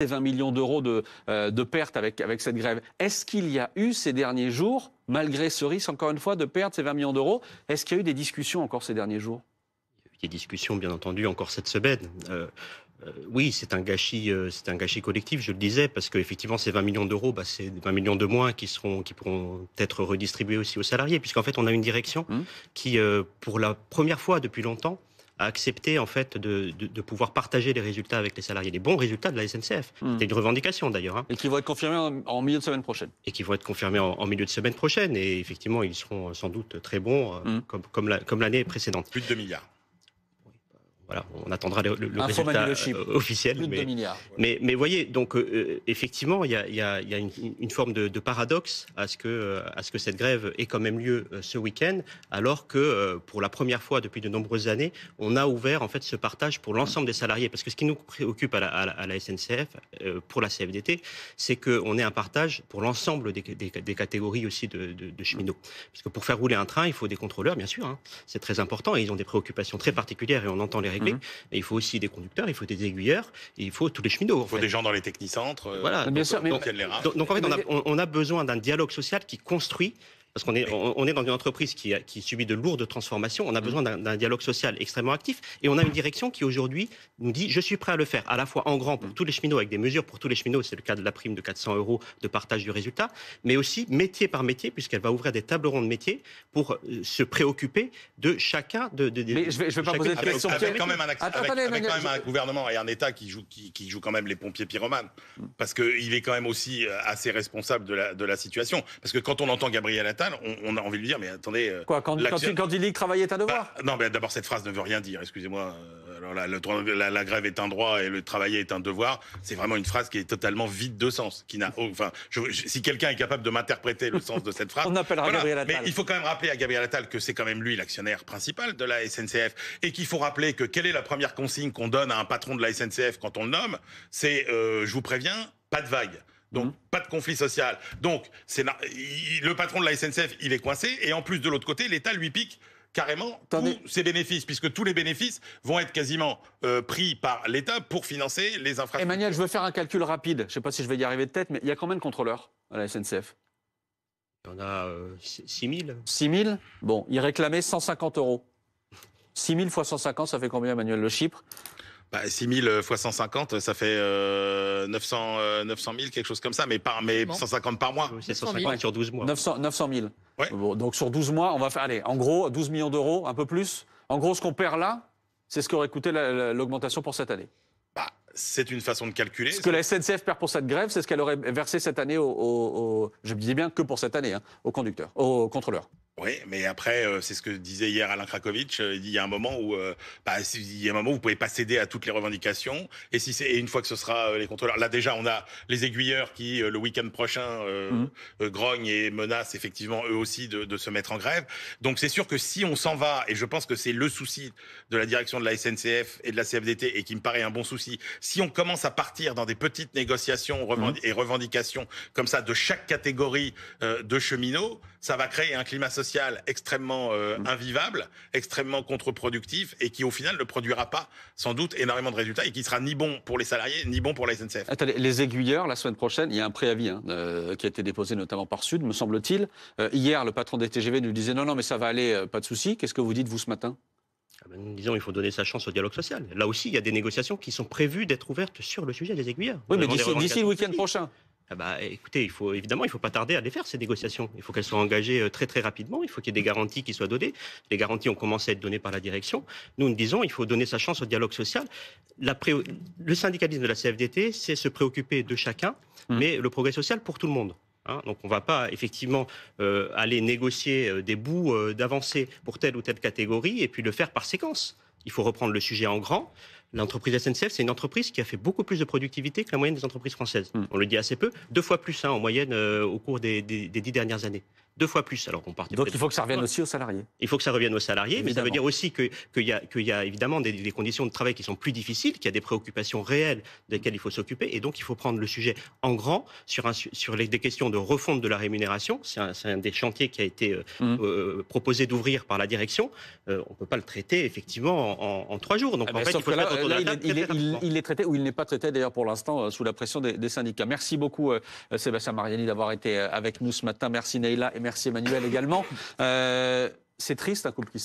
ces 20 millions d'euros euh, de, pertes avec, avec cette grève. Est-ce qu'il y a eu ces derniers jours, malgré ce risque, encore une fois, de perdre ces 20 millions d'euros, est-ce qu'il y a eu des discussions encore ces derniers jours Il y a eu des discussions, bien entendu, encore cette semaine. Euh, euh, oui, c'est un gâchis, c'est un gâchis collectif, je le disais, parce qu'effectivement, ces 20 millions d'euros, bah, c'est 20 millions de moins qui seront, qui pourront être redistribués aussi aux salariés, puisqu'en fait, on a une direction mmh. qui, pour la première fois depuis longtemps, accepter en fait de, pouvoir partager les résultats avec les salariés, les bons résultats de la SNCF. c'est hmm. C'était une revendication d'ailleurs. Hein. Et qui vont être confirmés en, milieu de semaine prochaine. Et qui vont être confirmés en, milieu de semaine prochaine. Et effectivement, ils seront sans doute très bons, euh, hmm. comme, comme l'année précédente. Plus de 2 milliards. Voilà, on attendra le, résultat euh, officiel. mais, 2 Mais, voyez, donc euh, euh, effectivement, il y a, une, forme de, paradoxe à ce, que, à ce que cette grève ait quand même lieu ce week-end, alors que pour la première fois depuis de nombreuses années, on a ouvert en fait ce partage pour l'ensemble des salariés. Parce que ce qui nous préoccupe à la, SNCF, pour la CFDT, c'est qu'on ait un partage pour l'ensemble des, catégories aussi de, cheminots. Parce que pour faire rouler un train, il faut des contrôleurs, bien sûr. Hein. c'est très important et ils ont des préoccupations très particulières et on entend les Mhm. il faut aussi des conducteurs, il faut des aiguilleurs, il faut tous les cheminots. Il faut des gens dans les technicentres. Euh, voilà. Bien donc, sûr, bah, donc, en fait, on a, on a besoin d'un dialogue social qui construit parce qu'on est, on, est dans une entreprise qui, qui subit de lourdes transformations. On a mm. besoin d'un dialogue social extrêmement actif et on a une direction qui aujourd'hui nous dit je suis prêt à le faire, à la fois en grand pour mm. tous les cheminots, avec des mesures pour tous les cheminots, c'est le cas de la prime de 400 euros de partage du résultat, mais aussi métier par métier, puisqu'elle va ouvrir des tables ronds de métiers pour euh, se préoccuper de chacun de. mais je ne vais pas poser de question. Avec, quand même un, gouvernement et un État qui joue, qui, joue quand même les pompiers pyromanes, mm. parce qu'il est quand même aussi euh, assez responsable de la, de la situation. Parce que quand on entend Gabriel Attal, on, a envie de lui dire, mais attendez. Euh, Quoi, quand, quand, il, dit que travailler est un devoir bah, Non, mais d'abord, cette phrase ne veut rien dire, excusez-moi. Euh, alors le, la, la, grève est un droit et le travailler est un devoir, c'est vraiment une phrase qui est totalement vide de sens. Qui n'a, enfin, si quelqu'un est capable de m'interpréter le sens de cette phrase, on appellera Gabriel Attal. Mais il faut quand même rappeler à Gabriel Attal que c'est quand même lui l'actionnaire principal de la SNCF et qu'il faut rappeler que quelle est la première consigne qu'on donne à un patron de la SNCF quand on le nomme, c'est, euh, je vous préviens, pas de vague. Donc, hum. pas de conflit social. Donc, c'est le patron de la SNCF, il est coincé. Et en plus, de l'autre côté, l'État lui pique carrément tous ses bénéfices, puisque tous les bénéfices vont être quasiment euh, pris par l'État pour financer les infrastructures. Emmanuel, je veux faire un calcul rapide. Je ne sais pas si je vais y arriver de tête, mais il y a combien de contrôleurs à la SNCF Il y en a 6 000. 6 000 Bon, il réclamait 150 euros. 6 000 fois 150, ça fait combien, Emmanuel Le Chypre 6 000 x 150, ça fait 900, 900 000, quelque chose comme ça, mais, par, mais 150 par mois. C'est 150 sur 12 mois. 900, 000. donc sur 12 mois, on va faire, allez, en gros, 12 millions d'euros, un peu plus. En gros, ce qu'on perd là, c'est ce qu'aurait coûté l'augmentation pour cette année. Bah, c'est une façon de calculer. Ce que la SNCF perd pour cette grève, c'est ce qu'elle aurait versé cette année au, je dis bien que pour cette année, hein, au conducteur, au contrôleur. Oui, mais après, euh, c'est ce que disait hier Alain Krakowicz. Euh, il y a un moment où, vous euh, bah, ne vous pouvez pas céder à toutes les revendications. Et si c'est une fois que ce sera les contrôleurs, là déjà, on a les aiguilleurs qui le week-end prochain mmh. grognent et menacent effectivement eux aussi de, se mettre en grève. Donc c'est sûr que si on s'en va, et je pense que c'est le souci de la direction de la SNCF et de la CFDT et qui me paraît un bon souci, si on commence à partir dans des petites négociations mmh. et revendications comme ça de chaque catégorie de cheminots ça va créer un climat social extrêmement euh, mm. invivable, extrêmement contre-productif et qui au final ne produira pas sans doute énormément de résultats et qui sera ni bon pour les salariés ni bon pour la SNCF. les aiguilleurs, la semaine prochaine, il y a un préavis hein, euh, qui a été déposé notamment par Sud, me semble-t-il. Euh, hier, le patron des TGV nous disait non, non, mais ça va aller, pas de souci. Qu'est-ce que vous dites, vous, ce matin ah ben, disons, il faut donner sa chance au dialogue social. Là aussi, il y a des négociations qui sont prévues d'être ouvertes sur le sujet des aiguilleurs. Oui, mais d'ici le week-end prochain. Ah bah, écoutez, il faut, évidemment, il ne faut pas tarder à les faire, ces négociations. Il faut qu'elles soient engagées euh, très très rapidement. Il faut qu'il y ait des mm-hmm. garanties qui soient données. Les garanties ont commencé à être données par la direction. Nous, nous disons, il faut donner sa chance au dialogue social. La Le syndicalisme de la CFDT, c'est se préoccuper de chacun, mm. mais le progrès social pour tout le monde. Hein. donc on ne va pas effectivement euh, aller négocier euh, des bouts d'avancée pour telle ou telle catégorie et puis le faire par séquence. Il faut reprendre le sujet en grand. L'entreprise SNCF, c'est une entreprise qui a fait beaucoup plus de productivité que la moyenne des entreprises françaises. Hmm. On le dit assez peu, deux fois plus hein, en moyenne euh, au cours des dix dernières années deux fois plus. Alors qu'on partait Donc il faut que ça revienne aussi aux salariés. Il faut que ça revienne aux salariés, mais ça veut dire aussi qu'il y, a évidemment des, conditions de travail qui sont plus difficiles, qu'il y a des préoccupations réelles desquelles il faut s'occuper, et donc il faut prendre le sujet en grand sur, un, sur les, des questions de refonte de la rémunération. C'est un, des chantiers qui a été euh, mmh. euh, proposé d'ouvrir par la direction. Euh, on ne peut pas le traiter effectivement en, trois jours. Donc ah, il il, est, traité ou il n'est pas traité d'ailleurs pour l'instant sous la pression des, des syndicats. Merci beaucoup Sébastien Mariani d'avoir été avec nous ce matin. Merci Neila et merci Merci Emmanuel également. Euh, c'est triste, un couple